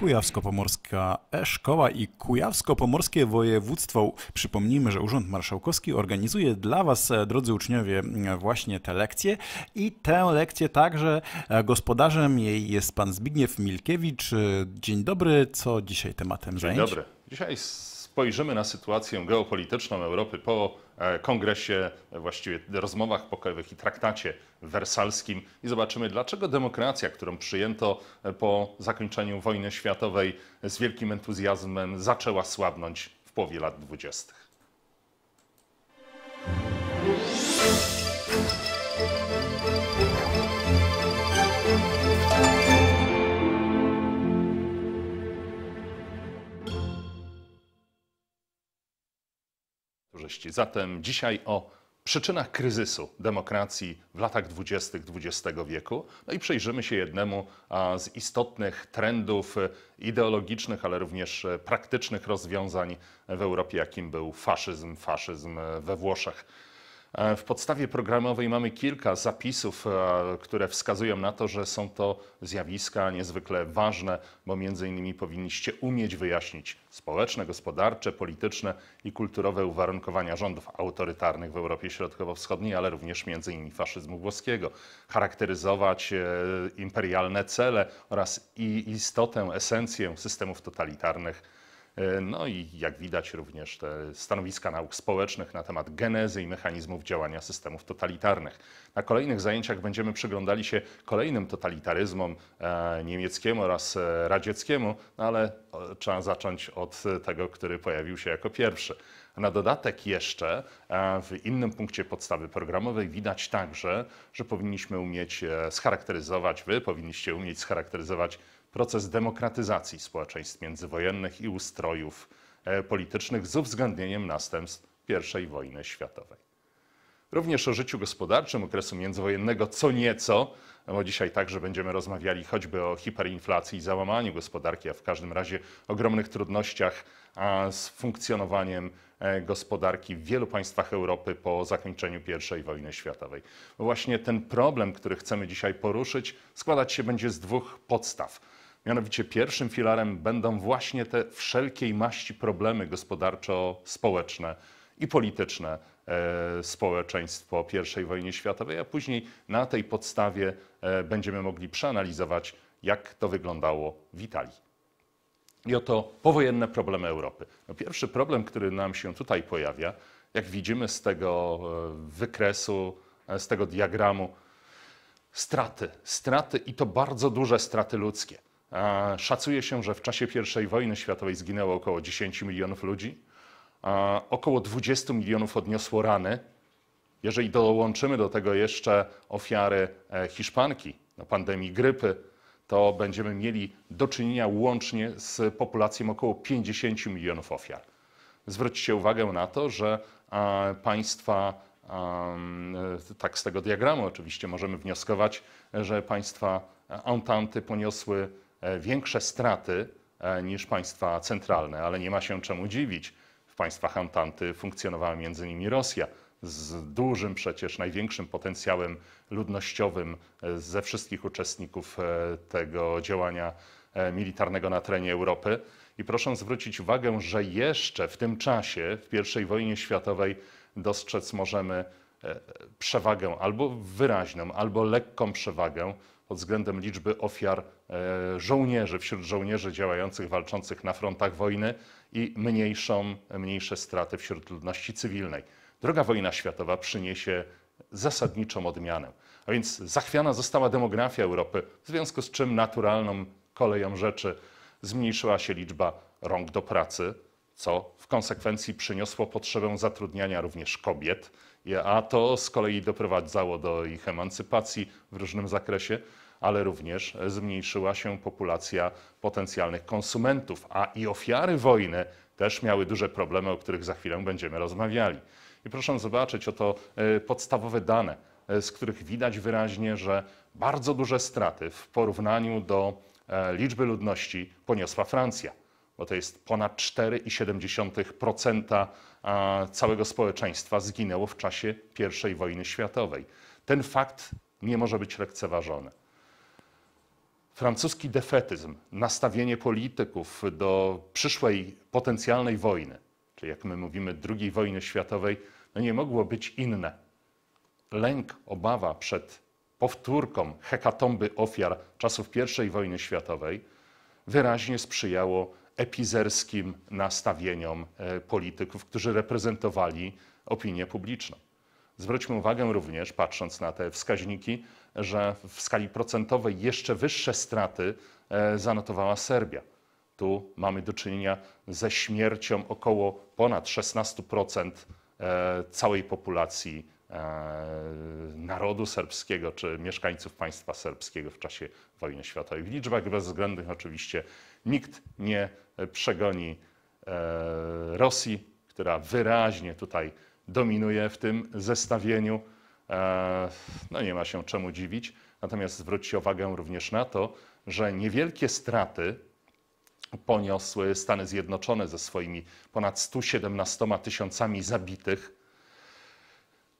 Kujawsko-Pomorska E-Szkoła i Kujawsko-Pomorskie Województwo. Przypomnijmy, że Urząd Marszałkowski organizuje dla Was, e, drodzy uczniowie, właśnie te lekcje i tę lekcję także e, gospodarzem jej jest Pan Zbigniew Milkiewicz. Dzień dobry, co dzisiaj tematem Dzień zajęć? Dzień dobry. Dzisiaj spojrzymy na sytuację geopolityczną Europy po e, kongresie, e, właściwie rozmowach pokojowych i traktacie wersalskim i zobaczymy, dlaczego demokracja, którą przyjęto e, po zakończeniu wojny światowej z wielkim entuzjazmem, zaczęła słabnąć w połowie lat 20. Zatem dzisiaj o przyczynach kryzysu demokracji w latach dwudziestych XX wieku. No i przyjrzymy się jednemu z istotnych trendów ideologicznych, ale również e, praktycznych rozwiązań w Europie, jakim był faszyzm, faszyzm e, we Włoszech. E, w podstawie programowej mamy kilka zapisów, e, które wskazują na to, że są to zjawiska niezwykle ważne, bo między innymi powinniście umieć wyjaśnić społeczne, gospodarcze, polityczne i kulturowe uwarunkowania rządów autorytarnych w Europie Środkowo-Wschodniej, ale również między innymi faszyzmu włoskiego, charakteryzować e, imperialne cele oraz i istotę, esencję systemów totalitarnych E, no i jak widać również te stanowiska nauk społecznych na temat genezy i mechanizmów działania systemów totalitarnych. Na kolejnych zajęciach będziemy przyglądali się kolejnym totalitaryzmom e, niemieckiemu oraz e, radzieckiemu, no ale trzeba zacząć od tego, który pojawił się jako pierwszy. Na dodatek jeszcze w innym punkcie podstawy programowej widać także, że powinniśmy umieć scharakteryzować, wy powinniście umieć scharakteryzować proces demokratyzacji społeczeństw międzywojennych i ustrojów e, politycznych z uwzględnieniem następstw I wojny światowej. Również o życiu gospodarczym okresu międzywojennego co nieco, bo dzisiaj także będziemy rozmawiali choćby o hiperinflacji i załamaniu gospodarki, a w każdym razie ogromnych trudnościach z funkcjonowaniem e, gospodarki w wielu państwach Europy po zakończeniu I wojny światowej. Bo właśnie ten problem, który chcemy dzisiaj poruszyć, składać się będzie z dwóch podstaw. Mianowicie pierwszym filarem będą właśnie te wszelkiej maści problemy gospodarczo-społeczne i polityczne e, społeczeństwo I wojny światowej, a później na tej podstawie e, będziemy mogli przeanalizować, jak to wyglądało w Italii. I oto powojenne problemy Europy. No pierwszy problem, który nam się tutaj pojawia, jak widzimy z tego e, wykresu, z tego diagramu, straty. Straty i to bardzo duże straty ludzkie. Szacuje się, że w czasie I wojny światowej zginęło około 10 milionów ludzi. Około 20 milionów odniosło rany. Jeżeli dołączymy do tego jeszcze ofiary e, Hiszpanki, no, pandemii grypy, to będziemy mieli do czynienia łącznie z populacją około 50 milionów ofiar. Zwróćcie uwagę na to, że państwa, e, tak z tego diagramu oczywiście możemy wnioskować, że państwa e, Antanty poniosły E, większe straty e, niż państwa centralne, ale nie ma się czemu dziwić. W państwach Antanty funkcjonowała między innymi Rosja z dużym przecież największym potencjałem ludnościowym e, ze wszystkich uczestników tego działania militarnego na terenie Europy. I proszę zwrócić uwagę, że jeszcze w tym czasie, w I wojnie światowej, dostrzec możemy przewagę albo wyraźną, albo lekką przewagę pod względem liczby ofiar E, żołnierzy, wśród żołnierzy działających, walczących na frontach wojny i mniejszą, mniejsze straty wśród ludności cywilnej. Druga wojna światowa przyniesie zasadniczą odmianę. A więc zachwiana została demografia Europy, w związku z czym naturalną koleją rzeczy zmniejszyła się liczba rąk do pracy, co w konsekwencji przyniosło potrzebę zatrudniania również kobiet, a to z kolei doprowadzało do ich emancypacji w różnym zakresie ale również zmniejszyła się populacja potencjalnych konsumentów, a i ofiary wojny też miały duże problemy, o których za chwilę będziemy rozmawiali. I proszę zobaczyć, oto e, podstawowe dane, e, z których widać wyraźnie, że bardzo duże straty w porównaniu do e, liczby ludności poniosła Francja, bo to jest ponad 4,7% całego społeczeństwa zginęło w czasie I wojny światowej. Ten fakt nie może być lekceważony francuski defetyzm, nastawienie polityków do przyszłej potencjalnej wojny, czyli jak my mówimy II wojny światowej, no nie mogło być inne. Lęk, obawa przed powtórką hekatomby ofiar czasów I wojny światowej wyraźnie sprzyjało epizerskim nastawieniom e, polityków, którzy reprezentowali opinię publiczną. Zwróćmy uwagę również, patrząc na te wskaźniki, że w skali procentowej jeszcze wyższe straty e, zanotowała Serbia. Tu mamy do czynienia ze śmiercią około ponad 16% e, całej populacji e, narodu serbskiego czy mieszkańców państwa serbskiego w czasie wojny światowej. W liczbach bezwzględnych oczywiście nikt nie przegoni Rosji, która wyraźnie tutaj dominuje w tym zestawieniu. E, no nie ma się czemu dziwić. Natomiast zwróćcie uwagę również na to, że niewielkie straty poniosły Stany Zjednoczone ze swoimi ponad 117 tysiącami zabitych,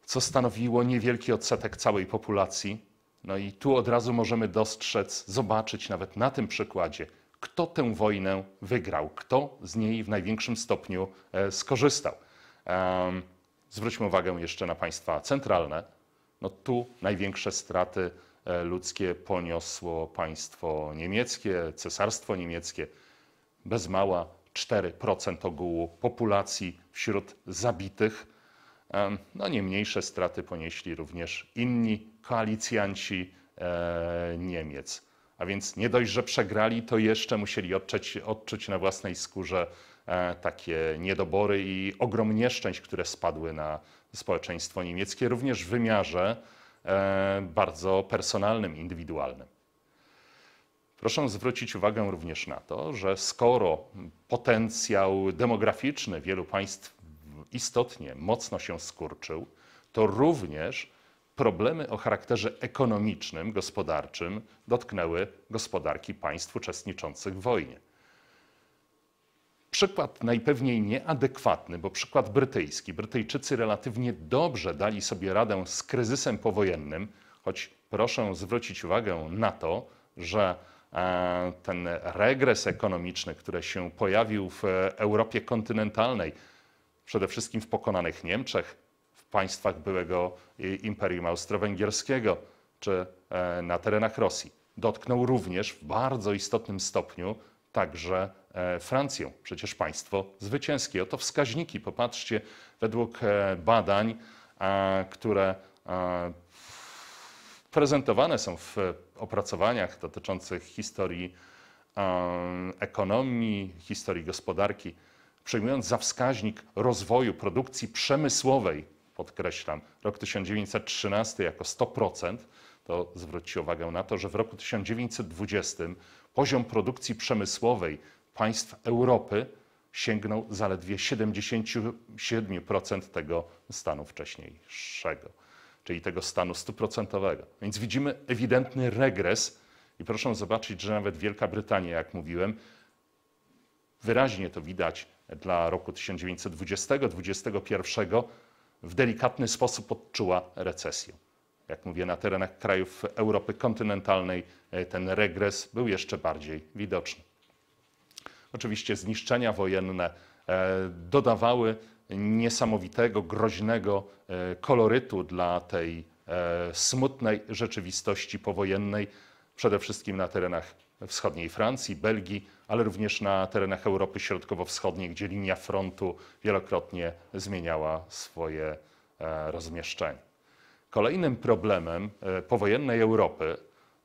co stanowiło niewielki odsetek całej populacji. No i tu od razu możemy dostrzec, zobaczyć nawet na tym przykładzie, kto tę wojnę wygrał, kto z niej w największym stopniu e, skorzystał. Zwróćmy uwagę jeszcze na państwa centralne, no tu największe straty e, ludzkie poniosło państwo niemieckie, cesarstwo niemieckie. Bez mała 4% ogółu populacji wśród zabitych. No nie mniejsze straty ponieśli również inni koalicjanci e, Niemiec. A więc nie dość, że przegrali, to jeszcze musieli odczuć, odczuć na własnej skórze e, takie niedobory i ogrom nieszczęść, które spadły na, społeczeństwo niemieckie, również w wymiarze e, bardzo personalnym, indywidualnym. Proszę zwrócić uwagę również na to, że skoro potencjał demograficzny wielu państw istotnie mocno się skurczył, to również problemy o charakterze ekonomicznym, gospodarczym dotknęły gospodarki państw uczestniczących w wojnie. Przykład najpewniej nieadekwatny, bo przykład brytyjski. Brytyjczycy relatywnie dobrze dali sobie radę z kryzysem powojennym, choć proszę zwrócić uwagę na to, że e, ten regres ekonomiczny, który się pojawił w Europie kontynentalnej, przede wszystkim w pokonanych Niemczech, w państwach byłego Imperium Austro-Węgierskiego czy e, na terenach Rosji, dotknął również w bardzo istotnym stopniu także E, Francją, przecież państwo zwycięskie. Oto wskaźniki, popatrzcie, według e, badań, e, które prezentowane są w opracowaniach dotyczących historii ekonomii, historii gospodarki, przyjmując za wskaźnik rozwoju produkcji przemysłowej, podkreślam, rok 1913 jako 100%, to zwróćcie uwagę na to, że w roku 1920 poziom produkcji przemysłowej państw Europy sięgnął zaledwie 77% tego stanu wcześniejszego, czyli tego stanu stuprocentowego. Więc widzimy ewidentny regres i proszę zobaczyć, że nawet Wielka Brytania, jak mówiłem, wyraźnie to widać dla roku 1920 21 w delikatny sposób odczuła recesję. Jak mówię, na terenach krajów Europy kontynentalnej e, ten regres był jeszcze bardziej widoczny. Oczywiście zniszczenia wojenne e, dodawały niesamowitego, groźnego e, kolorytu dla tej e, smutnej rzeczywistości powojennej, przede wszystkim na terenach wschodniej Francji, Belgii, ale również na terenach Europy Środkowo-Wschodniej, gdzie linia frontu wielokrotnie zmieniała swoje rozmieszczenie. Kolejnym problemem powojennej Europy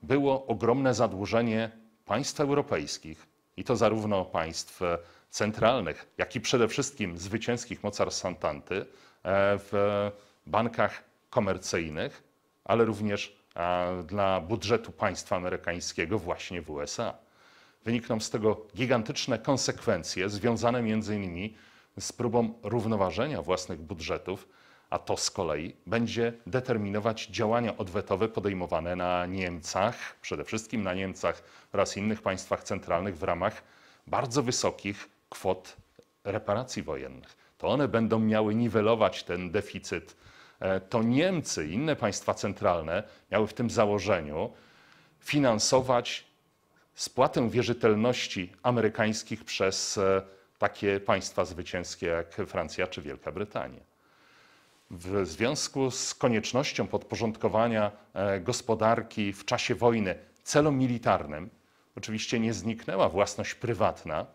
było ogromne zadłużenie państw europejskich, i to zarówno państw e, centralnych, jak i przede wszystkim zwycięskich mocarstw Santanty e, w bankach komercyjnych, ale również dla budżetu państwa amerykańskiego właśnie w USA. Wynikną z tego gigantyczne konsekwencje związane między innymi z próbą równoważenia własnych budżetów a to z kolei będzie determinować działania odwetowe podejmowane na Niemcach, przede wszystkim na Niemcach oraz innych państwach centralnych w ramach bardzo wysokich kwot reparacji wojennych. To one będą miały niwelować ten deficyt. E, to Niemcy i inne państwa centralne miały w tym założeniu finansować spłatę wierzytelności amerykańskich przez e, takie państwa zwycięskie jak Francja czy Wielka Brytania w związku z koniecznością podporządkowania e, gospodarki w czasie wojny celom militarnym, oczywiście nie zniknęła własność prywatna,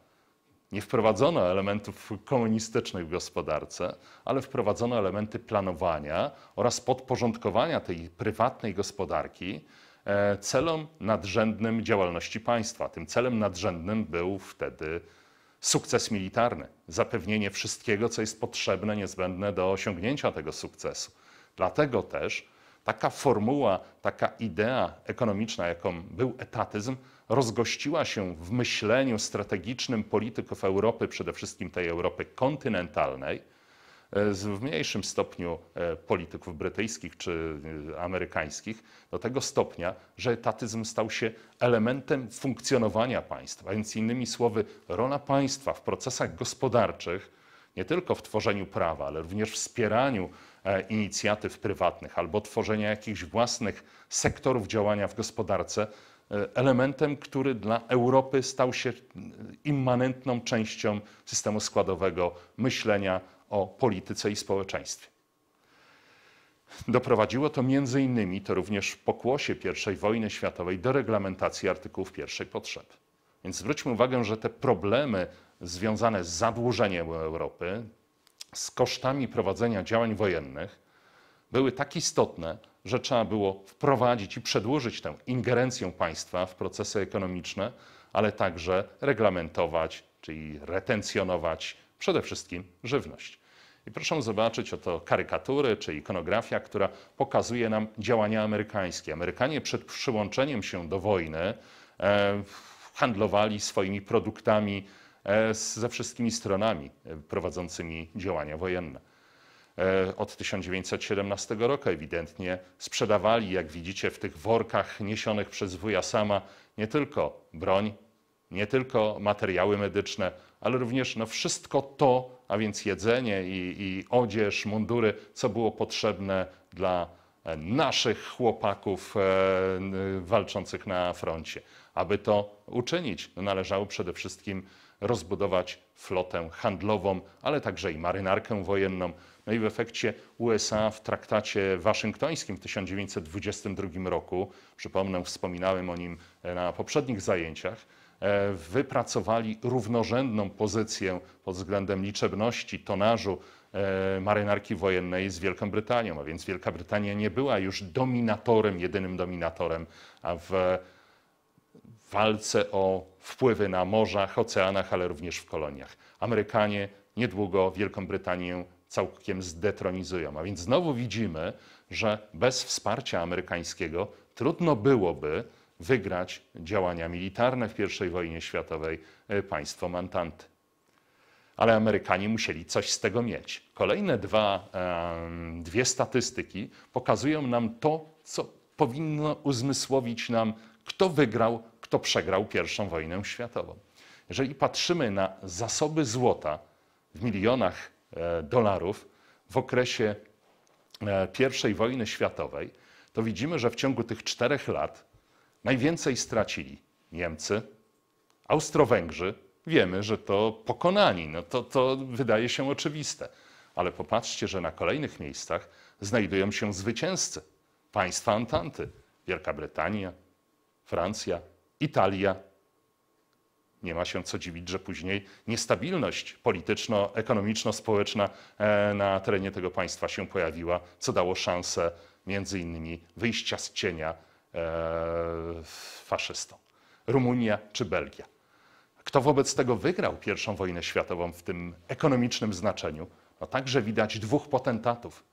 nie wprowadzono elementów komunistycznych w gospodarce, ale wprowadzono elementy planowania oraz podporządkowania tej prywatnej gospodarki e, celom nadrzędnym działalności państwa. Tym celem nadrzędnym był wtedy Sukces militarny, zapewnienie wszystkiego, co jest potrzebne, niezbędne do osiągnięcia tego sukcesu. Dlatego też taka formuła, taka idea ekonomiczna, jaką był etatyzm, rozgościła się w myśleniu strategicznym polityków Europy, przede wszystkim tej Europy kontynentalnej E, w mniejszym stopniu e, polityków brytyjskich czy e, amerykańskich, do tego stopnia, że etatyzm stał się elementem funkcjonowania państwa. Więc innymi słowy, rola państwa w procesach gospodarczych, nie tylko w tworzeniu prawa, ale również w wspieraniu inicjatyw prywatnych albo tworzenia jakichś własnych sektorów działania w gospodarce, elementem, który dla Europy stał się immanentną częścią systemu składowego myślenia, o polityce i społeczeństwie. Doprowadziło to między innymi, to również w pokłosie I wojny światowej, do reglamentacji artykułów pierwszej potrzeb. Więc zwróćmy uwagę, że te problemy związane z zadłużeniem Europy, z kosztami prowadzenia działań wojennych, były tak istotne, że trzeba było wprowadzić i przedłużyć tę ingerencję państwa w procesy ekonomiczne, ale także reglamentować, czyli retencjonować Przede wszystkim żywność. I proszę zobaczyć, oto karykatury czy ikonografia, która pokazuje nam działania amerykańskie. Amerykanie przed przyłączeniem się do wojny e, handlowali swoimi produktami e, ze wszystkimi stronami e, prowadzącymi działania wojenne. E, od 1917 roku ewidentnie sprzedawali, jak widzicie, w tych workach niesionych przez wuja sama nie tylko broń, nie tylko materiały medyczne, ale również na no, wszystko to, a więc jedzenie i, i odzież, mundury, co było potrzebne dla e, naszych chłopaków e, walczących na froncie. Aby to uczynić, no, należało przede wszystkim rozbudować flotę handlową, ale także i marynarkę wojenną. No i w efekcie USA w traktacie waszyngtońskim w 1922 roku, przypomnę, wspominałem o nim e, na poprzednich zajęciach, E, wypracowali równorzędną pozycję pod względem liczebności, tonażu e, marynarki wojennej z Wielką Brytanią, a więc Wielka Brytania nie była już dominatorem, jedynym dominatorem w walce o wpływy na morzach, oceanach, ale również w koloniach. Amerykanie niedługo Wielką Brytanię całkiem zdetronizują. A więc znowu widzimy, że bez wsparcia amerykańskiego trudno byłoby wygrać działania militarne w I wojnie światowej e, państwo Antanty. Ale Amerykanie musieli coś z tego mieć. Kolejne dwa, e, dwie statystyki pokazują nam to, co powinno uzmysłowić nam, kto wygrał, kto przegrał I wojnę światową. Jeżeli patrzymy na zasoby złota w milionach e, dolarów w okresie I wojny światowej, to widzimy, że w ciągu tych czterech lat Najwięcej stracili Niemcy, Austro-Węgrzy. Wiemy, że to pokonani, no to, to wydaje się oczywiste. Ale popatrzcie, że na kolejnych miejscach znajdują się zwycięzcy państwa Antanty. Wielka Brytania, Francja, Italia. Nie ma się co dziwić, że później niestabilność polityczno-ekonomiczno-społeczna e, na terenie tego państwa się pojawiła, co dało szansę między innymi wyjścia z cienia E, faszystą. Rumunia czy Belgia. Kto wobec tego wygrał I wojnę światową w tym ekonomicznym znaczeniu? No także widać dwóch potentatów.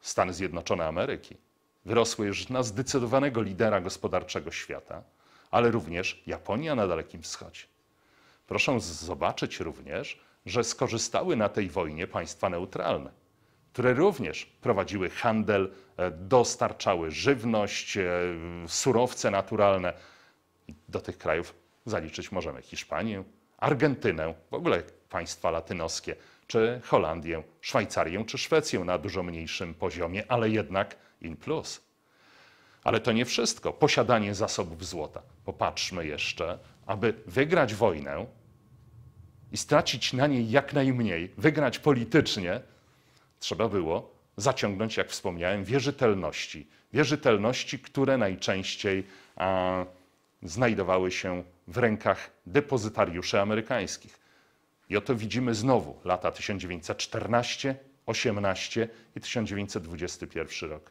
Stany Zjednoczone Ameryki wyrosły już na zdecydowanego lidera gospodarczego świata, ale również Japonia na Dalekim Wschodzie. Proszę zobaczyć również, że skorzystały na tej wojnie państwa neutralne które również prowadziły handel, e, dostarczały żywność, e, surowce naturalne. Do tych krajów zaliczyć możemy Hiszpanię, Argentynę, w ogóle państwa latynoskie, czy Holandię, Szwajcarię czy Szwecję na dużo mniejszym poziomie, ale jednak in plus. Ale to nie wszystko. Posiadanie zasobów złota. Popatrzmy jeszcze, aby wygrać wojnę i stracić na niej jak najmniej, wygrać politycznie, trzeba było zaciągnąć, jak wspomniałem, wierzytelności. Wierzytelności, które najczęściej a, znajdowały się w rękach depozytariuszy amerykańskich. I oto widzimy znowu lata 1914, 18 i 1921 rok.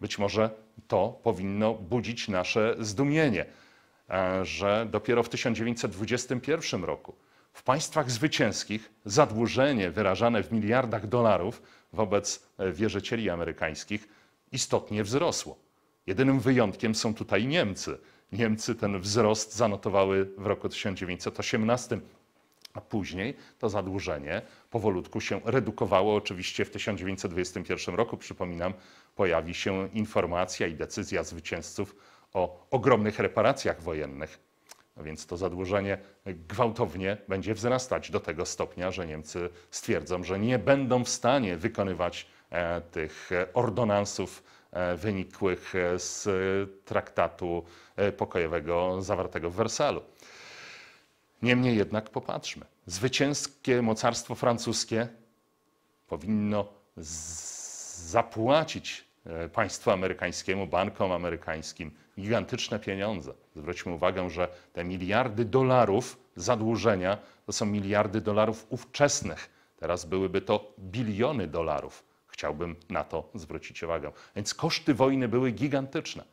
Być może to powinno budzić nasze zdumienie, że dopiero w 1921 roku w państwach zwycięskich zadłużenie wyrażane w miliardach dolarów wobec e, wierzycieli amerykańskich istotnie wzrosło. Jedynym wyjątkiem są tutaj Niemcy. Niemcy ten wzrost zanotowały w roku 1918, a później to zadłużenie powolutku się redukowało. Oczywiście w 1921 roku, przypominam, pojawi się informacja i decyzja zwycięzców o ogromnych reparacjach wojennych a więc to zadłużenie gwałtownie będzie wzrastać do tego stopnia, że Niemcy stwierdzą, że nie będą w stanie wykonywać e, tych e, ordonansów e, wynikłych z traktatu pokojowego zawartego w Wersalu. Niemniej jednak popatrzmy. Zwycięskie mocarstwo francuskie powinno zapłacić państwu amerykańskiemu, bankom amerykańskim gigantyczne pieniądze. Zwróćmy uwagę, że te miliardy dolarów zadłużenia to są miliardy dolarów ówczesnych. Teraz byłyby to biliony dolarów. Chciałbym na to zwrócić uwagę. Więc koszty wojny były gigantyczne.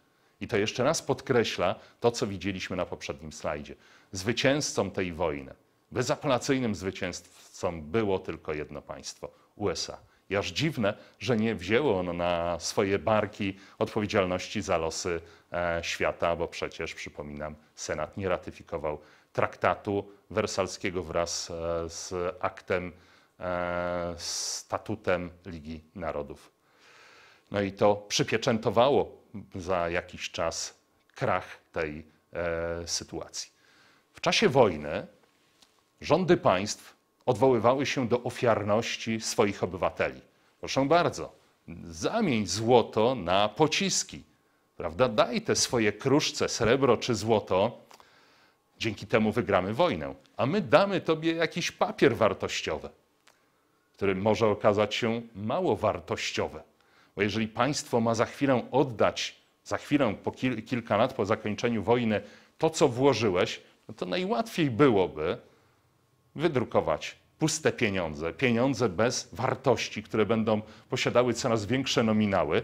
I to jeszcze raz podkreśla to, co widzieliśmy na poprzednim slajdzie. Zwycięzcą tej wojny, bezapelacyjnym zwycięzcą było tylko jedno państwo USA. I aż dziwne, że nie wzięło ono na swoje barki odpowiedzialności za losy e, świata, bo przecież, przypominam, Senat nie ratyfikował traktatu wersalskiego wraz e, z aktem, e, statutem Ligi Narodów. No i to przypieczętowało za jakiś czas krach tej sytuacji. W czasie wojny rządy państw odwoływały się do ofiarności swoich obywateli. Proszę bardzo, zamień złoto na pociski. Prawda? Daj te swoje kruszce, srebro czy złoto, dzięki temu wygramy wojnę, a my damy tobie jakiś papier wartościowy, który może okazać się mało wartościowy. Bo jeżeli państwo ma za chwilę oddać, za chwilę, po kilka lat po zakończeniu wojny, to co włożyłeś, no to najłatwiej byłoby, wydrukować puste pieniądze, pieniądze bez wartości, które będą posiadały coraz większe nominały.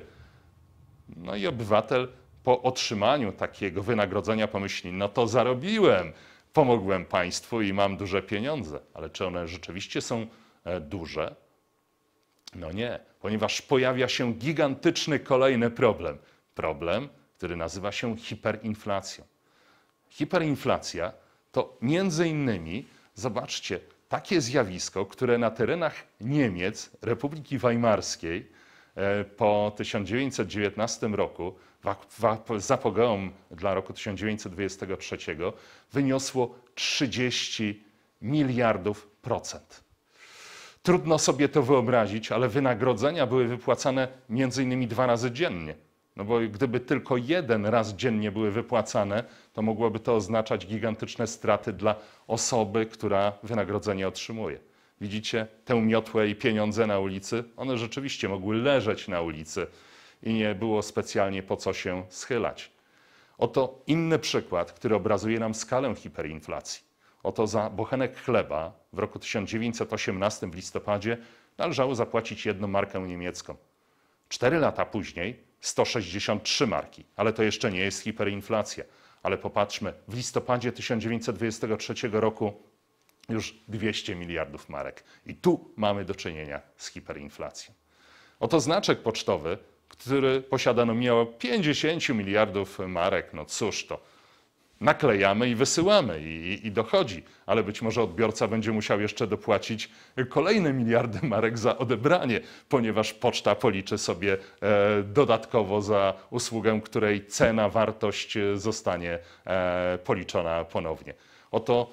No i obywatel po otrzymaniu takiego wynagrodzenia pomyśli: No to zarobiłem, pomogłem państwu i mam duże pieniądze. Ale czy one rzeczywiście są e, duże? No nie, ponieważ pojawia się gigantyczny kolejny problem. Problem, który nazywa się hiperinflacją. Hiperinflacja to między innymi Zobaczcie, takie zjawisko, które na terenach Niemiec, Republiki Weimarskiej e, po 1919 roku, za pogrom dla roku 1923, wyniosło 30 miliardów procent. Trudno sobie to wyobrazić, ale wynagrodzenia były wypłacane między innymi dwa razy dziennie. No bo gdyby tylko jeden raz dziennie były wypłacane, to mogłoby to oznaczać gigantyczne straty dla osoby, która wynagrodzenie otrzymuje. Widzicie tę miotłę i pieniądze na ulicy? One rzeczywiście mogły leżeć na ulicy i nie było specjalnie po co się schylać. Oto inny przykład, który obrazuje nam skalę hiperinflacji. Oto za bochenek chleba w roku 1918 w listopadzie należało zapłacić jedną markę niemiecką. Cztery lata później 163 marki, ale to jeszcze nie jest hiperinflacja. Ale popatrzmy, w listopadzie 1923 roku już 200 miliardów marek. I tu mamy do czynienia z hiperinflacją. Oto znaczek pocztowy, który posiadano miało 50 miliardów marek. No cóż to, naklejamy i wysyłamy i, i, dochodzi, ale być może odbiorca będzie musiał jeszcze dopłacić kolejne miliardy marek za odebranie, ponieważ poczta policzy sobie e, dodatkowo za usługę, której cena, wartość e, zostanie e, policzona ponownie. Oto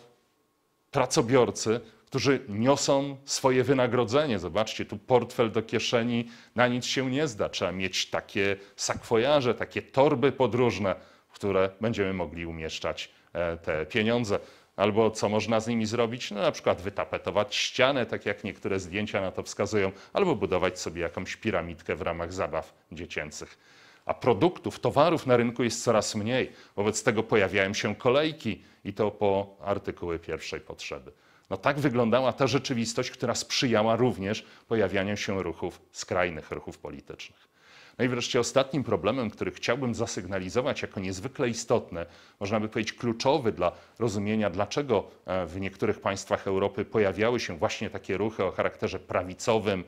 pracobiorcy którzy niosą swoje wynagrodzenie. Zobaczcie, tu portfel do kieszeni na nic się nie zda. Trzeba mieć takie sakwojarze, takie torby podróżne, które będziemy mogli umieszczać e, te pieniądze. Albo co można z nimi zrobić? No, na przykład wytapetować ścianę, tak jak niektóre zdjęcia na to wskazują, albo budować sobie jakąś piramidkę w ramach zabaw dziecięcych. A produktów, towarów na rynku jest coraz mniej. Wobec tego pojawiają się kolejki i to po artykuły pierwszej potrzeby. No tak wyglądała ta rzeczywistość, która sprzyjała również pojawianiu się ruchów skrajnych, ruchów politycznych. No i wreszcie ostatnim problemem, który chciałbym zasygnalizować jako niezwykle istotny, można by powiedzieć kluczowy dla rozumienia, dlaczego e, w niektórych państwach Europy pojawiały się właśnie takie ruchy o charakterze prawicowym,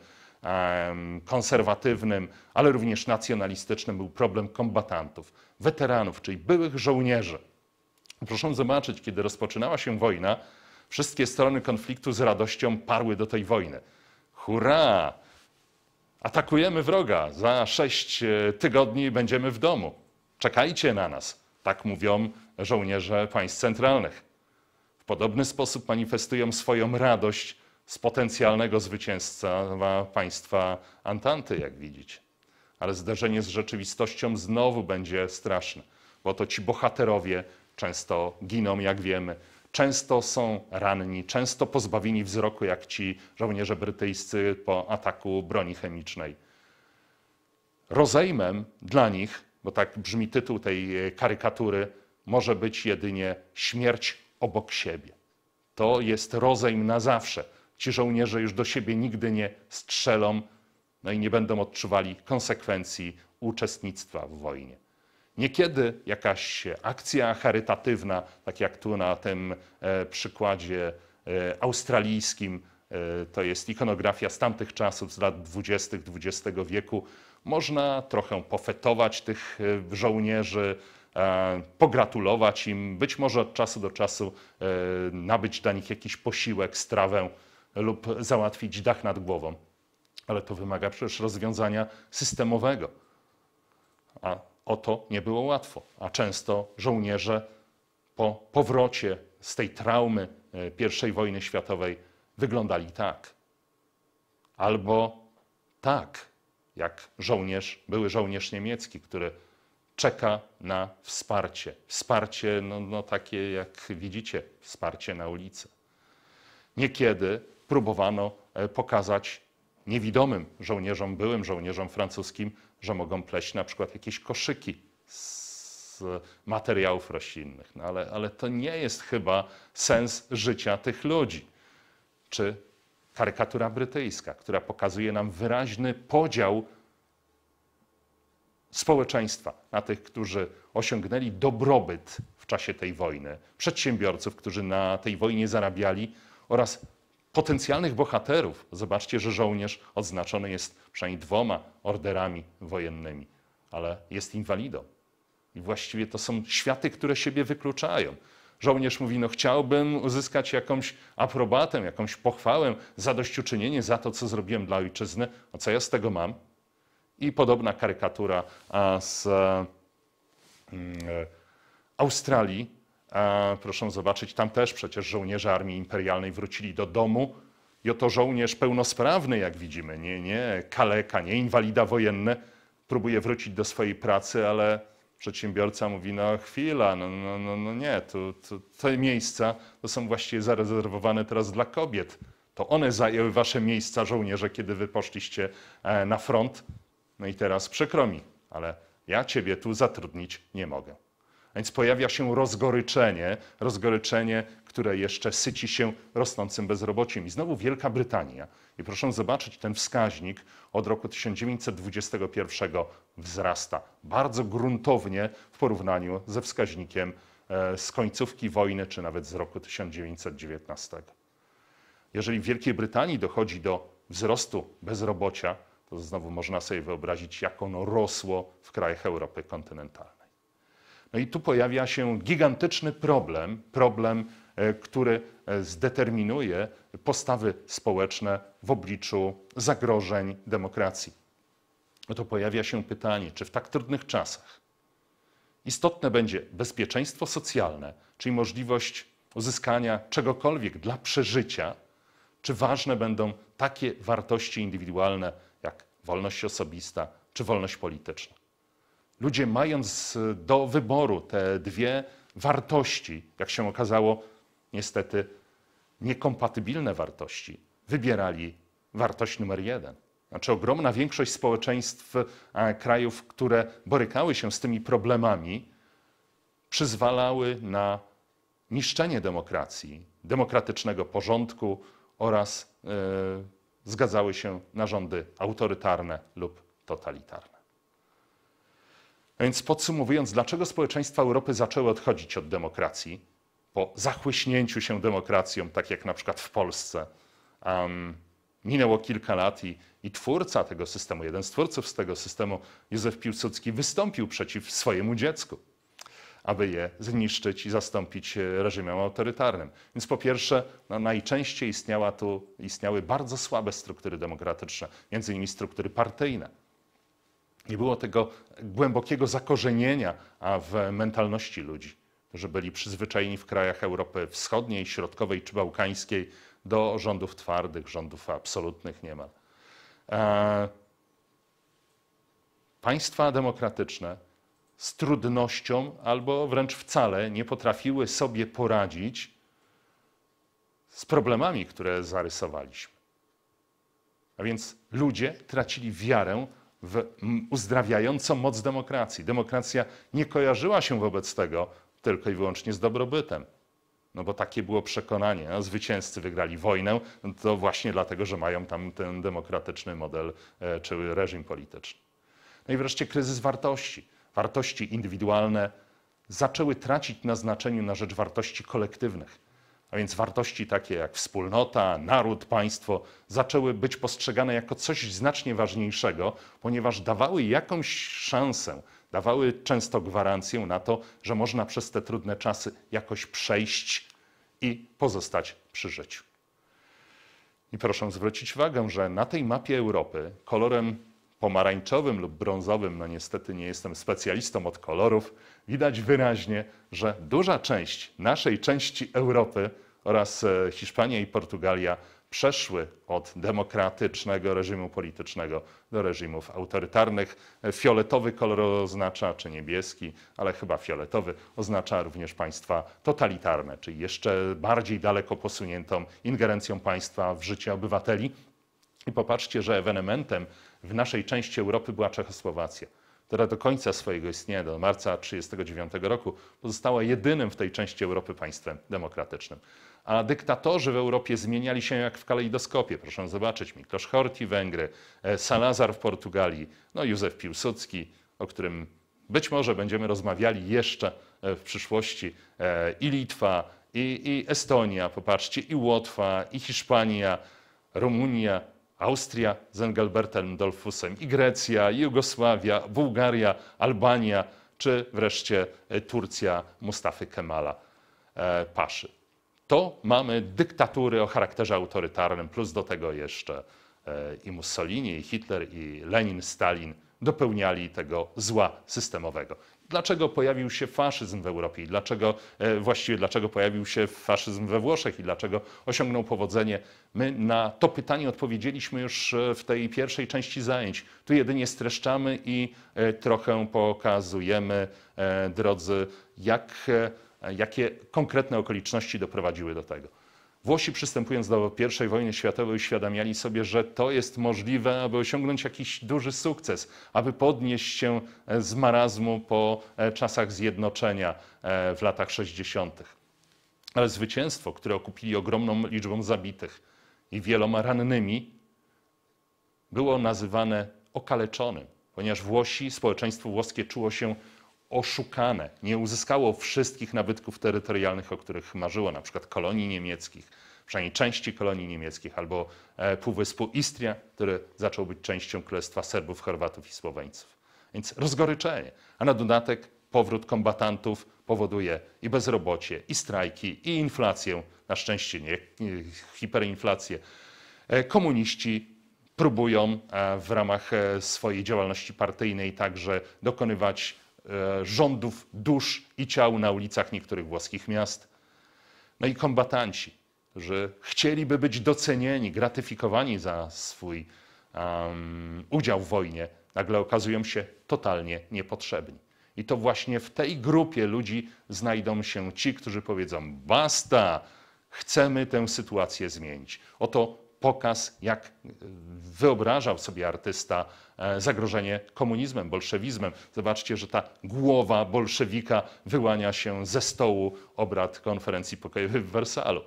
konserwatywnym, ale również nacjonalistycznym, był problem kombatantów, weteranów, czyli byłych żołnierzy. Proszę zobaczyć, kiedy rozpoczynała się wojna, wszystkie strony konfliktu z radością parły do tej wojny. Hurra! Atakujemy wroga. Za sześć e, tygodni będziemy w domu. Czekajcie na nas. Tak mówią żołnierze państw centralnych. W podobny sposób manifestują swoją radość z potencjalnego zwycięstwa państwa Antanty, jak widzicie. Ale zderzenie z rzeczywistością znowu będzie straszne, bo to ci bohaterowie często giną, jak wiemy, często są ranni, często pozbawieni wzroku, jak ci żołnierze brytyjscy po ataku broni chemicznej. Rozejmem dla nich, bo tak brzmi tytuł tej e, karykatury, może być jedynie śmierć obok siebie. To jest rozejm na zawsze. Ci żołnierze już do siebie nigdy nie strzelą, no i nie będą odczuwali konsekwencji uczestnictwa w wojnie. Niekiedy jakaś akcja charytatywna, tak jak tu na tym e, przykładzie e, australijskim, e, to jest ikonografia z tamtych czasów, z lat 20. XX wieku. Można trochę pofetować tych żołnierzy, pogratulować im, być może od czasu do czasu nabyć dla nich jakiś posiłek, strawę lub załatwić dach nad głową. Ale to wymaga przecież rozwiązania systemowego. A o to nie było łatwo, a często żołnierze po powrocie z tej traumy e, I wojny światowej wyglądali tak. Albo tak, jak żołnierz, były żołnierz niemiecki, który czeka na wsparcie. Wsparcie, no, no takie jak widzicie, wsparcie na ulicy. Niekiedy próbowano e, pokazać niewidomym żołnierzom, byłym żołnierzom francuskim, że mogą pleść na przykład jakieś koszyki z materiałów roślinnych. No ale, ale to nie jest chyba sens życia tych ludzi. Czy karykatura brytyjska, która pokazuje nam wyraźny podział społeczeństwa na tych, którzy osiągnęli dobrobyt w czasie tej wojny, przedsiębiorców, którzy na tej wojnie zarabiali oraz potencjalnych bohaterów, zobaczcie, że żołnierz odznaczony jest przynajmniej dwoma orderami wojennymi, ale jest inwalidą. I właściwie to są światy, które siebie wykluczają. Żołnierz mówi: No, chciałbym uzyskać jakąś aprobatę, jakąś pochwałę, zadośćuczynienie za to, co zrobiłem dla ojczyzny. A no co ja z tego mam? I podobna karykatura z mm, e, Australii, Proszę zobaczyć, tam też przecież żołnierze armii imperialnej wrócili do domu i oto żołnierz pełnosprawny, jak widzimy, nie, nie kaleka, nie inwalida wojenny, próbuje wrócić do swojej pracy, ale przedsiębiorca mówi, no chwila, no, no, no, no nie, to te miejsca to są właściwie zarezerwowane teraz dla kobiet. To one zajęły wasze miejsca, żołnierze, kiedy wy poszliście e, na front. No i teraz przykro mi, ale ja ciebie tu zatrudnić nie mogę więc pojawia się rozgoryczenie, rozgoryczenie, które jeszcze syci się rosnącym bezrobociem. I znowu Wielka Brytania. I proszę zobaczyć, ten wskaźnik od roku 1921 wzrasta bardzo gruntownie w porównaniu ze wskaźnikiem e, z końcówki wojny, czy nawet z roku 1919. Jeżeli w Wielkiej Brytanii dochodzi do wzrostu bezrobocia, to znowu można sobie wyobrazić, jak ono rosło w krajach Europy kontynentalnej. No i tu pojawia się gigantyczny problem, problem, e, który e, zdeterminuje postawy społeczne w obliczu zagrożeń demokracji. No to pojawia się pytanie, czy w tak trudnych czasach istotne będzie bezpieczeństwo socjalne, czyli możliwość uzyskania czegokolwiek dla przeżycia, czy ważne będą takie wartości indywidualne jak wolność osobista czy wolność polityczna. Ludzie mając e, do wyboru te dwie wartości, jak się okazało, niestety niekompatybilne wartości, wybierali wartość numer jeden. Znaczy ogromna większość społeczeństw e, krajów, które borykały się z tymi problemami, przyzwalały na niszczenie demokracji, demokratycznego porządku oraz yy, zgadzały się na rządy autorytarne lub totalitarne. A więc podsumowując, dlaczego społeczeństwa Europy zaczęły odchodzić od demokracji po zachłyśnięciu się demokracją, tak jak na przykład w Polsce. Um, minęło kilka lat i, i twórca tego systemu, jeden z twórców z tego systemu, Józef Piłsudski, wystąpił przeciw swojemu dziecku, aby je zniszczyć i zastąpić e, reżimem autorytarnym. Więc po pierwsze, no, najczęściej istniała tu, istniały bardzo słabe struktury demokratyczne, między innymi struktury partyjne nie było tego głębokiego zakorzenienia w mentalności ludzi, którzy byli przyzwyczajeni w krajach Europy Wschodniej, Środkowej czy Bałkańskiej do rządów twardych, rządów absolutnych niemal. E, państwa demokratyczne z trudnością albo wręcz wcale nie potrafiły sobie poradzić z problemami, które zarysowaliśmy. A więc ludzie tracili wiarę w uzdrawiającą moc demokracji. Demokracja nie kojarzyła się wobec tego tylko i wyłącznie z dobrobytem. No bo takie było przekonanie. No, zwycięzcy wygrali wojnę, to właśnie dlatego, że mają tam ten demokratyczny model e, czy reżim polityczny. No i wreszcie kryzys wartości. Wartości indywidualne zaczęły tracić na znaczeniu na rzecz wartości kolektywnych a więc wartości takie jak wspólnota, naród, państwo zaczęły być postrzegane jako coś znacznie ważniejszego, ponieważ dawały jakąś szansę, dawały często gwarancję na to, że można przez te trudne czasy jakoś przejść i pozostać przy życiu. I proszę zwrócić uwagę, że na tej mapie Europy kolorem pomarańczowym lub brązowym, no niestety nie jestem specjalistą od kolorów, widać wyraźnie, że duża część naszej części Europy oraz e, Hiszpania i Portugalia przeszły od demokratycznego reżimu politycznego do reżimów autorytarnych. E, fioletowy kolor oznacza, czy niebieski, ale chyba fioletowy, oznacza również państwa totalitarne, czyli jeszcze bardziej daleko posuniętą ingerencją państwa w życie obywateli. I popatrzcie, że ewenementem w naszej części Europy była Czechosłowacja, która do końca swojego istnienia, do marca 1939 roku, pozostała jedynym w tej części Europy państwem demokratycznym. A dyktatorzy w Europie zmieniali się jak w kalejdoskopie. Proszę zobaczyć, Miklosz Horthy Węgry, e, Salazar w Portugalii, no Józef Piłsudski, o którym być może będziemy rozmawiali jeszcze e, w przyszłości, e, i Litwa, i, i Estonia, popatrzcie, i Łotwa, i Hiszpania, Rumunia, Austria z Engelbertem Dolfusem i Grecja, i Jugosławia, Bułgaria, Albania czy wreszcie e, Turcja Mustafy Kemala e, Paszy. To mamy dyktatury o charakterze autorytarnym, plus do tego jeszcze e, i Mussolini, i Hitler, i Lenin, Stalin dopełniali tego zła systemowego dlaczego pojawił się faszyzm w Europie i dlaczego, e, właściwie dlaczego pojawił się faszyzm we Włoszech i dlaczego osiągnął powodzenie. My na to pytanie odpowiedzieliśmy już e, w tej pierwszej części zajęć. Tu jedynie streszczamy i e, trochę pokazujemy, drodzy, jak, jakie konkretne okoliczności doprowadziły do tego. Włosi przystępując do I wojny światowej uświadamiali sobie, że to jest możliwe, aby osiągnąć jakiś duży sukces, aby podnieść się e, z marazmu po e, czasach zjednoczenia e, w latach 60. Ale zwycięstwo, które okupili ogromną liczbą zabitych i wieloma rannymi, było nazywane okaleczonym, ponieważ Włosi, społeczeństwo włoskie czuło się oszukane, nie uzyskało wszystkich nabytków terytorialnych, o których marzyło, na przykład kolonii niemieckich, przynajmniej części kolonii niemieckich, albo e, Półwyspu Istria, który zaczął być częścią Królestwa Serbów, Chorwatów i Słoweńców. Więc rozgoryczenie, a na dodatek powrót kombatantów powoduje i bezrobocie, i strajki, i inflację, na szczęście nie hiperinflację. E, komuniści próbują e, w ramach swojej działalności partyjnej także dokonywać E, rządów dusz i ciał na ulicach niektórych włoskich miast. No i kombatanci, że chcieliby być docenieni, gratyfikowani za swój um, udział w wojnie, nagle okazują się totalnie niepotrzebni. I to właśnie w tej grupie ludzi znajdą się ci, którzy powiedzą: basta, chcemy tę sytuację zmienić. Oto pokaz, jak wyobrażał sobie artysta e, zagrożenie komunizmem, bolszewizmem. Zobaczcie, że ta głowa bolszewika wyłania się ze stołu obrad konferencji pokojowej w Wersalu.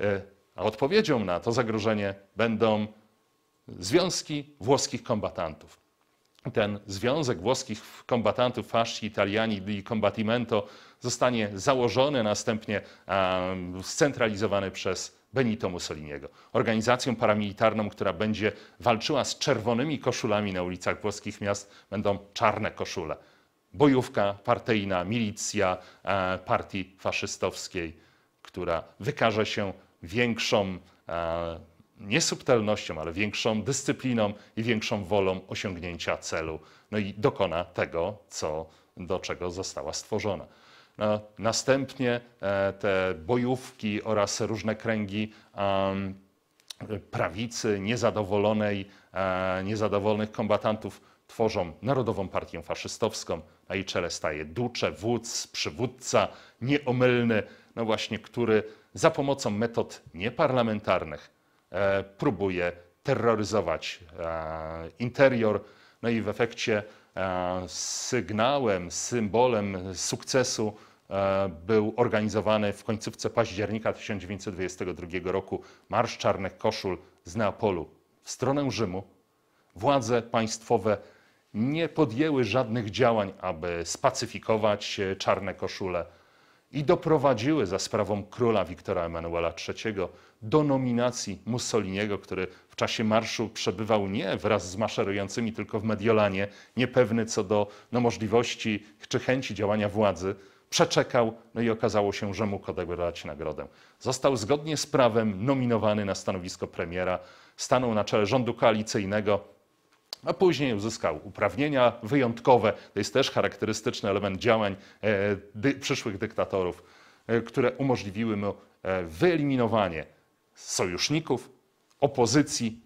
E, a odpowiedzią na to zagrożenie będą związki włoskich kombatantów. Ten związek włoskich kombatantów, fasci, italiani di combattimento zostanie założony, następnie e, scentralizowany przez Benito Mussoliniego, organizacją paramilitarną, która będzie walczyła z czerwonymi koszulami na ulicach włoskich miast, będą czarne koszule. Bojówka partyjna, milicja e, partii faszystowskiej, która wykaże się większą e, niesubtelnością, ale większą dyscypliną i większą wolą osiągnięcia celu. No i dokona tego, co, do czego została stworzona. E, następnie e, te bojówki oraz różne kręgi prawicy, niezadowolonej, e, niezadowolonych kombatantów tworzą Narodową Partię Faszystowską. Na jej czele staje Ducze, wódz, przywódca nieomylny, no właśnie, który za pomocą metod nieparlamentarnych próbuje terroryzować interior, no i w efekcie E, sygnałem, symbolem sukcesu e, był organizowany w końcówce października 1922 roku Marsz Czarnych Koszul z Neapolu w stronę Rzymu. Władze państwowe nie podjęły żadnych działań, aby spacyfikować e, czarne koszule i doprowadziły za sprawą króla Wiktora Emanuela III do nominacji Mussoliniego, który w czasie marszu przebywał nie wraz z maszerującymi, tylko w Mediolanie, niepewny co do no, możliwości czy chęci działania władzy, przeczekał, no i okazało się, że mógł odebrać nagrodę. Został zgodnie z prawem nominowany na stanowisko premiera, stanął na czele rządu koalicyjnego, a później uzyskał uprawnienia wyjątkowe. To jest też charakterystyczny element działań e, dy, przyszłych dyktatorów, e, które umożliwiły mu e, wyeliminowanie sojuszników, opozycji,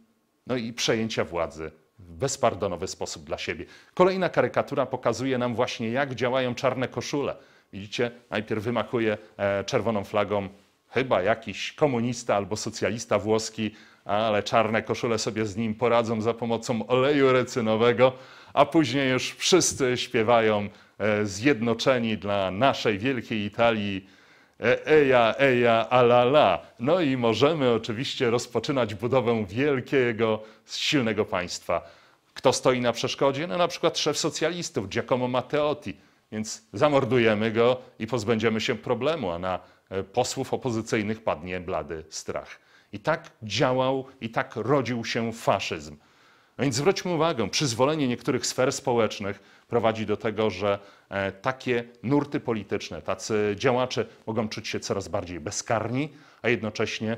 no i przejęcia władzy w bezpardonowy sposób dla siebie. Kolejna karykatura pokazuje nam właśnie, jak działają czarne koszule. Widzicie, najpierw wymakuje e, czerwoną flagą chyba jakiś komunista albo socjalista włoski, ale czarne koszule sobie z nim poradzą za pomocą oleju recynowego, a później już wszyscy śpiewają e, zjednoczeni dla naszej wielkiej Italii E, eja, eja, alala. No i możemy oczywiście rozpoczynać budowę wielkiego, silnego państwa. Kto stoi na przeszkodzie? No na przykład szef socjalistów Giacomo Matteotti. Więc zamordujemy go i pozbędziemy się problemu, a na e, posłów opozycyjnych padnie blady strach. I tak działał, i tak rodził się faszyzm. No więc zwróćmy uwagę, przyzwolenie niektórych sfer społecznych prowadzi do tego, że e, takie nurty polityczne, tacy działacze mogą czuć się coraz bardziej bezkarni, a jednocześnie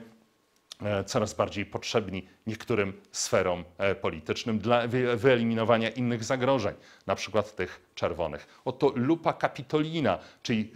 e, coraz bardziej potrzebni niektórym sferom e, politycznym dla wyeliminowania innych zagrożeń, na przykład tych czerwonych. Oto lupa kapitolina, czyli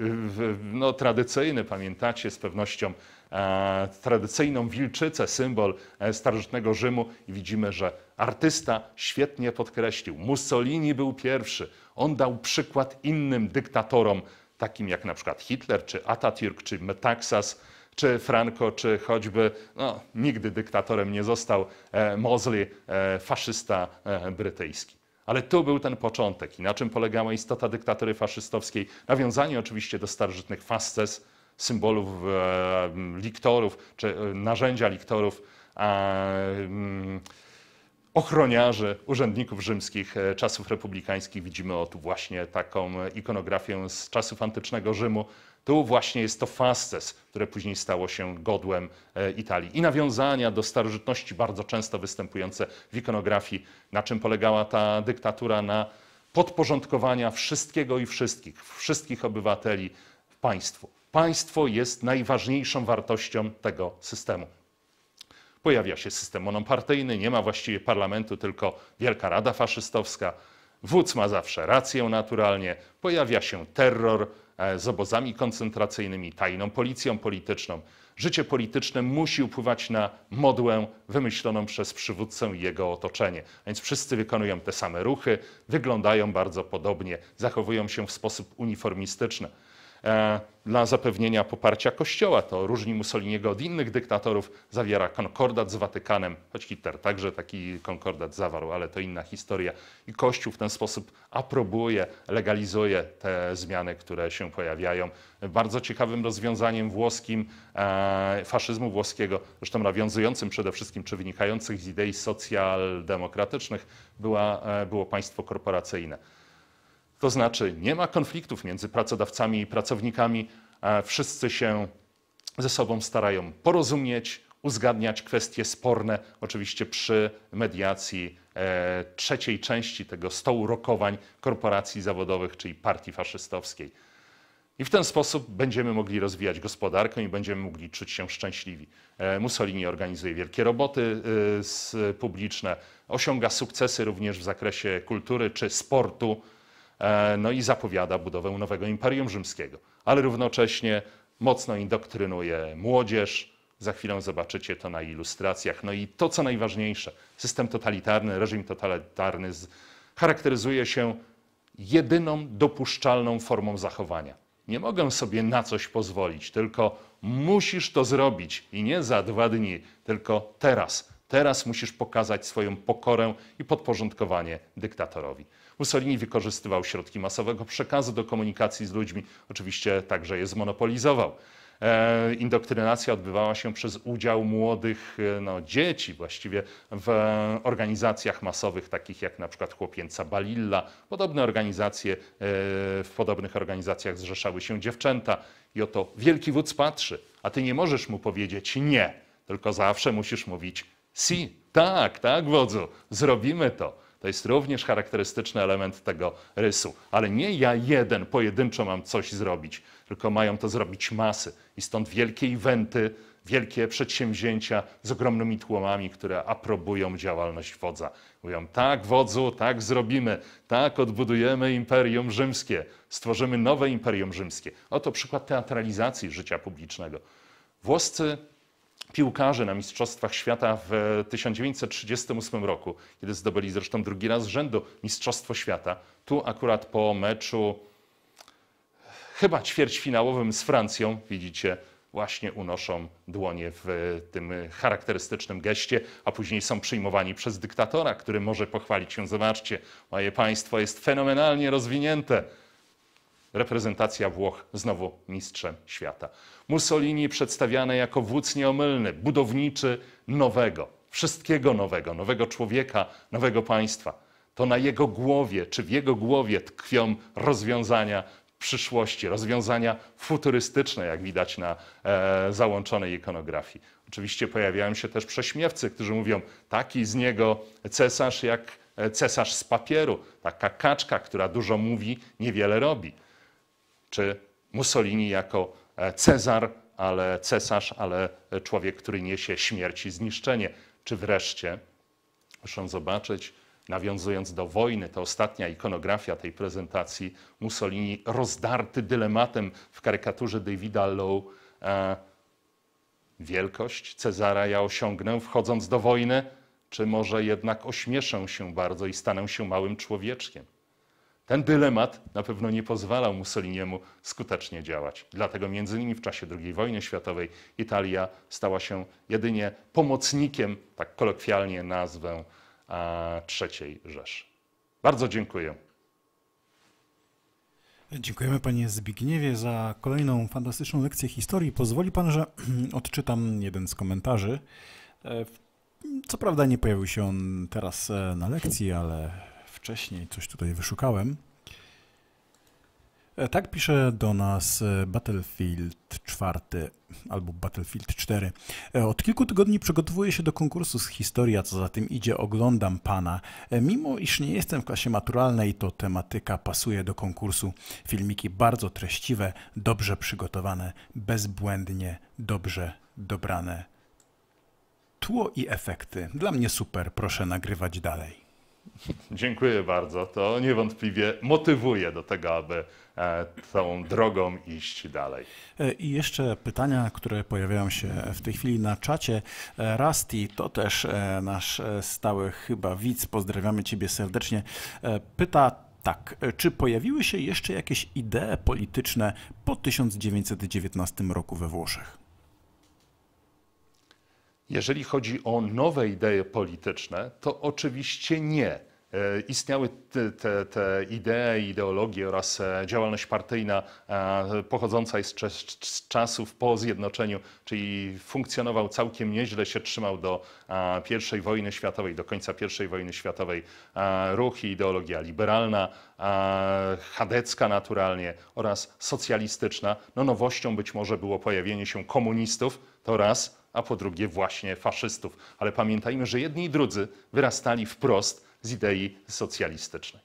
no, tradycyjny, pamiętacie z pewnością E, tradycyjną wilczycę, symbol e, starożytnego Rzymu i widzimy, że artysta świetnie podkreślił. Mussolini był pierwszy. On dał przykład innym dyktatorom, takim jak na przykład Hitler, czy Atatürk, czy Metaxas, czy Franco, czy choćby, no, nigdy dyktatorem nie został e, Mosley, e, faszysta e, brytyjski. Ale tu był ten początek i na czym polegała istota dyktatury faszystowskiej. Nawiązanie oczywiście do starożytnych fasces, symbolów e, liktorów, czy e, narzędzia liktorów, mm, ochroniarzy, urzędników rzymskich e, czasów republikańskich. Widzimy o tu właśnie taką ikonografię z czasów antycznego Rzymu. Tu właśnie jest to fasces, które później stało się godłem Italii. I nawiązania do starożytności bardzo często występujące w ikonografii. Na czym polegała ta dyktatura? Na podporządkowania wszystkiego i wszystkich, wszystkich obywateli państwu. Państwo jest najważniejszą wartością tego systemu. Pojawia się system monopartyjny, nie ma właściwie parlamentu, tylko Wielka Rada Faszystowska. Wódz ma zawsze rację naturalnie, pojawia się terror e, z obozami koncentracyjnymi, tajną policją polityczną. Życie polityczne musi upływać na modłę wymyśloną przez przywódcę i jego otoczenie. Więc wszyscy wykonują te same ruchy, wyglądają bardzo podobnie, zachowują się w sposób uniformistyczny. E, dla zapewnienia poparcia Kościoła. To różni Mussoliniego od innych dyktatorów. Zawiera konkordat z Watykanem, choć Hitler także taki konkordat zawarł, ale to inna historia. I Kościół w ten sposób aprobuje, legalizuje te zmiany, które się pojawiają. Bardzo ciekawym rozwiązaniem włoskim, e, faszyzmu włoskiego, zresztą nawiązującym przede wszystkim, czy wynikających z idei socjaldemokratycznych, była, e, było państwo korporacyjne. To znaczy nie ma konfliktów między pracodawcami i pracownikami, wszyscy się ze sobą starają porozumieć, uzgadniać kwestie sporne, oczywiście przy mediacji e, trzeciej części tego stołu rokowań korporacji zawodowych, czyli partii faszystowskiej. I w ten sposób będziemy mogli rozwijać gospodarkę i będziemy mogli czuć się szczęśliwi. E, Mussolini organizuje wielkie roboty e, publiczne, osiąga sukcesy również w zakresie kultury czy sportu. E, no i zapowiada budowę nowego Imperium Rzymskiego, ale równocześnie mocno indoktrynuje młodzież. Za chwilę zobaczycie to na ilustracjach. No i to, co najważniejsze, system totalitarny, reżim totalitarny charakteryzuje się jedyną dopuszczalną formą zachowania. Nie mogę sobie na coś pozwolić, tylko musisz to zrobić i nie za dwa dni, tylko teraz. Teraz musisz pokazać swoją pokorę i podporządkowanie dyktatorowi. Mussolini wykorzystywał środki masowego przekazu do komunikacji z ludźmi, oczywiście także je zmonopolizował. E, indoktrynacja odbywała się przez udział młodych e, no, dzieci właściwie w organizacjach masowych, takich jak na przykład Chłopięca Balilla. Podobne organizacje, e, w podobnych organizacjach zrzeszały się dziewczęta. I oto wielki wódz patrzy, a ty nie możesz mu powiedzieć nie, tylko zawsze musisz mówić si, tak, tak, wodzu, zrobimy to. To jest również charakterystyczny element tego rysu. Ale nie ja jeden pojedynczo mam coś zrobić, tylko mają to zrobić masy. I stąd wielkie eventy, wielkie przedsięwzięcia z ogromnymi tłumami, które aprobują działalność wodza. Mówią, tak wodzu, tak zrobimy, tak odbudujemy Imperium Rzymskie, stworzymy nowe Imperium Rzymskie. Oto przykład teatralizacji życia publicznego. Włoscy piłkarzy na Mistrzostwach Świata w 1938 e, roku, kiedy zdobyli zresztą drugi raz z rzędu Mistrzostwo Świata. Tu akurat po meczu chyba ćwierćfinałowym z Francją, widzicie, właśnie unoszą dłonie w e, tym charakterystycznym geście, a później są przyjmowani przez dyktatora, który może pochwalić się, zobaczcie, moje państwo jest fenomenalnie rozwinięte reprezentacja Włoch znowu mistrzem świata. Mussolini przedstawiany jako wódz nieomylny, budowniczy nowego, wszystkiego nowego, nowego człowieka, nowego państwa. To na jego głowie, czy w jego głowie tkwią rozwiązania przyszłości, rozwiązania futurystyczne, jak widać na e, załączonej ikonografii. Oczywiście pojawiają się też prześmiewcy, którzy mówią, taki z niego cesarz jak e, cesarz z papieru, taka kaczka, która dużo mówi, niewiele robi czy Mussolini jako e, Cezar, ale cesarz, ale człowiek, który niesie śmierć i zniszczenie, czy wreszcie, muszę zobaczyć, nawiązując do wojny, to ostatnia ikonografia tej prezentacji, Mussolini rozdarty dylematem w karykaturze Davida Lowe. E, wielkość Cezara ja osiągnę wchodząc do wojny, czy może jednak ośmieszę się bardzo i stanę się małym człowieczkiem? Ten dylemat na pewno nie pozwalał Mussoliniemu skutecznie działać. Dlatego między innymi w czasie II wojny światowej Italia stała się jedynie pomocnikiem, tak kolokwialnie nazwę, III Rzeszy. Bardzo dziękuję. Dziękujemy panie Zbigniewie za kolejną fantastyczną lekcję historii. Pozwoli pan, że odczytam jeden z komentarzy. E, co prawda nie pojawił się on teraz e, na lekcji, ale wcześniej coś tutaj wyszukałem. E, tak pisze do nas e, Battlefield 4 albo Battlefield 4. E, od kilku tygodni przygotowuję się do konkursu z historia, co za tym idzie, oglądam pana. Mimo iż nie jestem w klasie maturalnej, to tematyka pasuje do konkursu. Filmiki bardzo treściwe, dobrze przygotowane, bezbłędnie, dobrze dobrane. Tło i efekty. Dla mnie super, proszę nagrywać dalej. Dziękuję bardzo. To niewątpliwie motywuje do tego, aby e, tą drogą iść dalej. E, I jeszcze pytania, które pojawiają się w tej chwili na czacie. E, Rasti, to też nasz stały chyba widz, pozdrawiamy Ciebie serdecznie, pyta tak, czy pojawiły się jeszcze jakieś idee polityczne po 1919 roku we Włoszech? Jeżeli chodzi o nowe idee polityczne, to oczywiście nie. E, istniały te, te, te, idee, ideologie oraz e, działalność partyjna e, pochodząca z, z czasów po zjednoczeniu, czyli funkcjonował całkiem nieźle, się trzymał do I wojny światowej, do końca I wojny światowej ruch i ideologia liberalna, chadecka naturalnie oraz socjalistyczna. No nowością być może było pojawienie się komunistów, to raz, a po drugie właśnie faszystów. Ale pamiętajmy, że jedni i drudzy wyrastali wprost z idei socjalistycznej.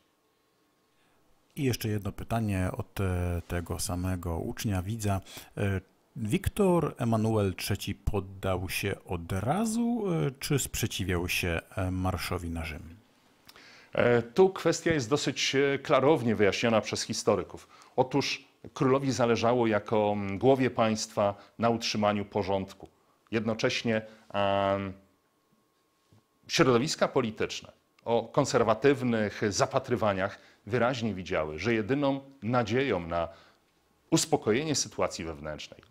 I jeszcze jedno pytanie od e, tego samego ucznia, widza. E, Wiktor Emanuel III poddał się od razu, e, czy sprzeciwiał się marszowi na Rzym? Tu kwestia jest dosyć klarownie wyjaśniona przez historyków. Otóż królowi zależało jako głowie państwa na utrzymaniu porządku jednocześnie środowiska polityczne o konserwatywnych zapatrywaniach wyraźnie widziały, że jedyną nadzieją na uspokojenie sytuacji wewnętrznej,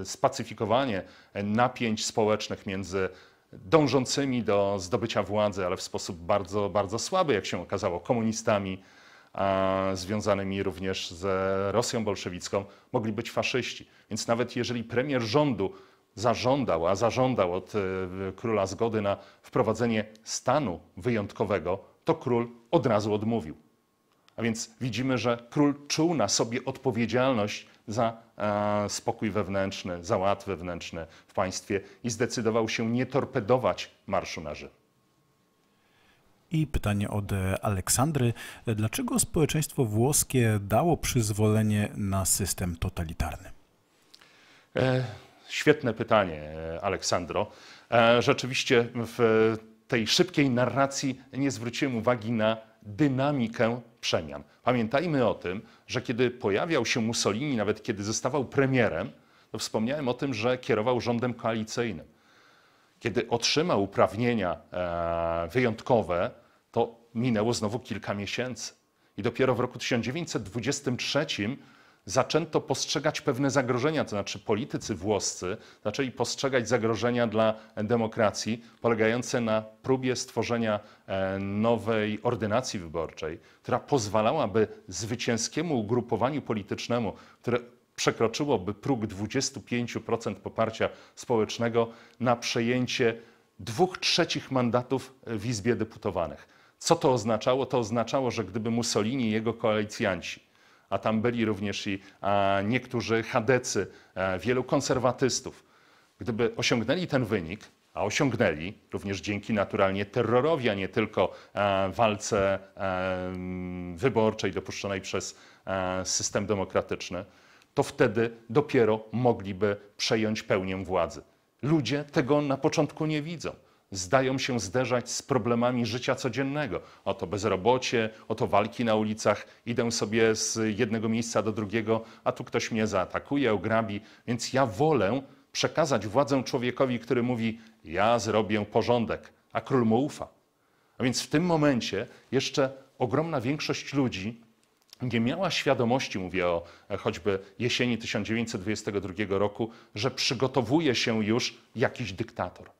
e, spacyfikowanie napięć społecznych między dążącymi do zdobycia władzy, ale w sposób bardzo, bardzo słaby, jak się okazało, komunistami, związanymi również z Rosją bolszewicką, mogli być faszyści. Więc nawet jeżeli premier rządu zażądał, a zażądał od e, króla zgody na wprowadzenie stanu wyjątkowego, to król od razu odmówił. A więc widzimy, że król czuł na sobie odpowiedzialność za e, spokój wewnętrzny, za ład wewnętrzny w państwie i zdecydował się nie torpedować marszu na Rzym. I pytanie od e, Aleksandry. Dlaczego społeczeństwo włoskie dało przyzwolenie na system totalitarny? E Świetne pytanie, Aleksandro. E, rzeczywiście w tej szybkiej narracji nie zwróciłem uwagi na dynamikę przemian. Pamiętajmy o tym, że kiedy pojawiał się Mussolini, nawet kiedy zostawał premierem, to wspomniałem o tym, że kierował rządem koalicyjnym. Kiedy otrzymał uprawnienia e, wyjątkowe, to minęło znowu kilka miesięcy. I dopiero w roku 1923 zaczęto postrzegać pewne zagrożenia, to znaczy politycy włoscy zaczęli postrzegać zagrożenia dla demokracji polegające na próbie stworzenia e, nowej ordynacji wyborczej, która pozwalałaby zwycięskiemu ugrupowaniu politycznemu, które przekroczyłoby próg 25% poparcia społecznego na przejęcie dwóch trzecich mandatów w Izbie Deputowanych. Co to oznaczało? To oznaczało, że gdyby Mussolini i jego koalicjanci a tam byli również i niektórzy chadecy, e, wielu konserwatystów. Gdyby osiągnęli ten wynik, a osiągnęli również dzięki naturalnie terrorowi, a nie tylko e, walce e, wyborczej dopuszczonej przez system demokratyczny, to wtedy dopiero mogliby przejąć pełnię władzy. Ludzie tego na początku nie widzą zdają się zderzać z problemami życia codziennego. Oto bezrobocie, oto walki na ulicach, idę sobie z jednego miejsca do drugiego, a tu ktoś mnie zaatakuje, ograbi. Więc ja wolę przekazać władzę człowiekowi, który mówi: Ja zrobię porządek, a król mu ufa. A więc w tym momencie jeszcze ogromna większość ludzi nie miała świadomości, mówię o e, choćby jesieni 1922 roku, że przygotowuje się już jakiś dyktator.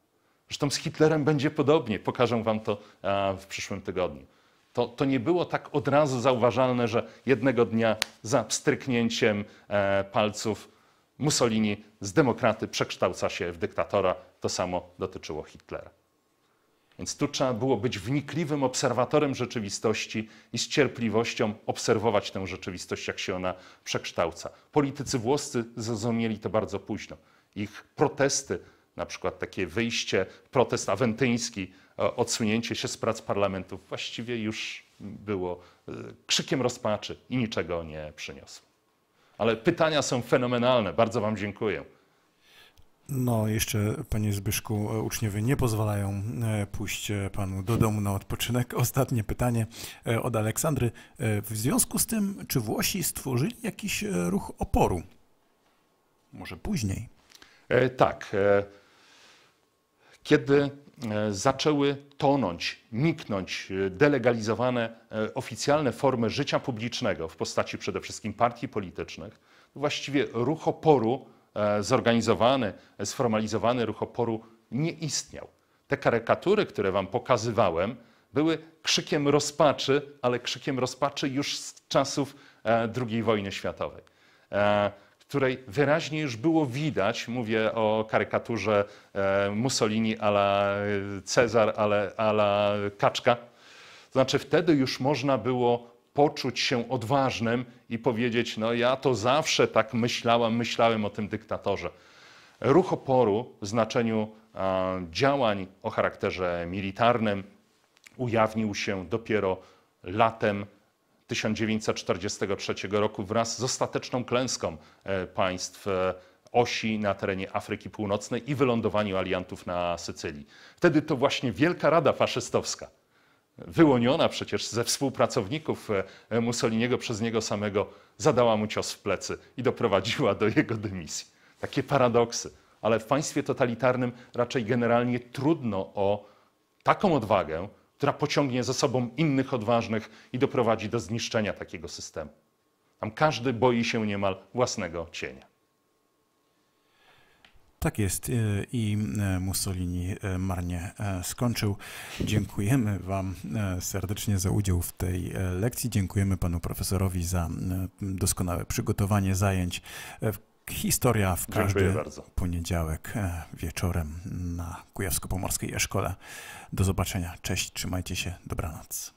Zresztą z Hitlerem będzie podobnie, pokażę wam to e, w przyszłym tygodniu. To, to nie było tak od razu zauważalne, że jednego dnia za pstryknięciem e, palców Mussolini z demokraty przekształca się w dyktatora. To samo dotyczyło Hitlera. Więc tu trzeba było być wnikliwym obserwatorem rzeczywistości i z cierpliwością obserwować tę rzeczywistość, jak się ona przekształca. Politycy włoscy zrozumieli to bardzo późno. Ich protesty na przykład takie wyjście, protest awentyński, e, odsunięcie się z prac parlamentu właściwie już było e, krzykiem rozpaczy i niczego nie przyniosło. Ale pytania są fenomenalne. Bardzo Wam dziękuję. No, jeszcze, panie Zbyszku, e, uczniowie nie pozwalają pójść panu do domu na odpoczynek. Ostatnie pytanie od Aleksandry. W związku z tym, czy Włosi stworzyli jakiś ruch oporu? Może później? E, tak. E, kiedy e, zaczęły tonąć, niknąć e, delegalizowane e, oficjalne formy życia publicznego w postaci przede wszystkim partii politycznych, właściwie ruch oporu zorganizowany, sformalizowany ruch oporu nie istniał. Te karykatury, które wam pokazywałem, były krzykiem rozpaczy, ale krzykiem rozpaczy już z czasów II wojny światowej której wyraźnie już było widać, mówię o karykaturze e, Mussolini ala Cezar, ale ala Kaczka. To znaczy wtedy już można było poczuć się odważnym i powiedzieć, no ja to zawsze tak myślałam, myślałem o tym dyktatorze. Ruch oporu w znaczeniu działań o charakterze militarnym ujawnił się dopiero latem 1943 roku wraz z ostateczną klęską e, państw e, osi na terenie Afryki Północnej i wylądowaniu aliantów na Sycylii. Wtedy to właśnie Wielka Rada Faszystowska, wyłoniona przecież ze współpracowników e, Mussoliniego przez niego samego, zadała mu cios w plecy i doprowadziła do jego dymisji. Takie paradoksy, ale w państwie totalitarnym raczej generalnie trudno o taką odwagę, która pociągnie za sobą innych odważnych i doprowadzi do zniszczenia takiego systemu. Tam każdy boi się niemal własnego cienia. Tak jest e, i e, Mussolini e, marnie skończył. Dziękujemy Wam serdecznie za udział w tej lekcji. Dziękujemy Panu Profesorowi za doskonałe przygotowanie zajęć. Historia w każdy poniedziałek e, wieczorem na Kujawsko-Pomorskiej Eszkole. Do zobaczenia. Cześć, trzymajcie się. Dobranoc.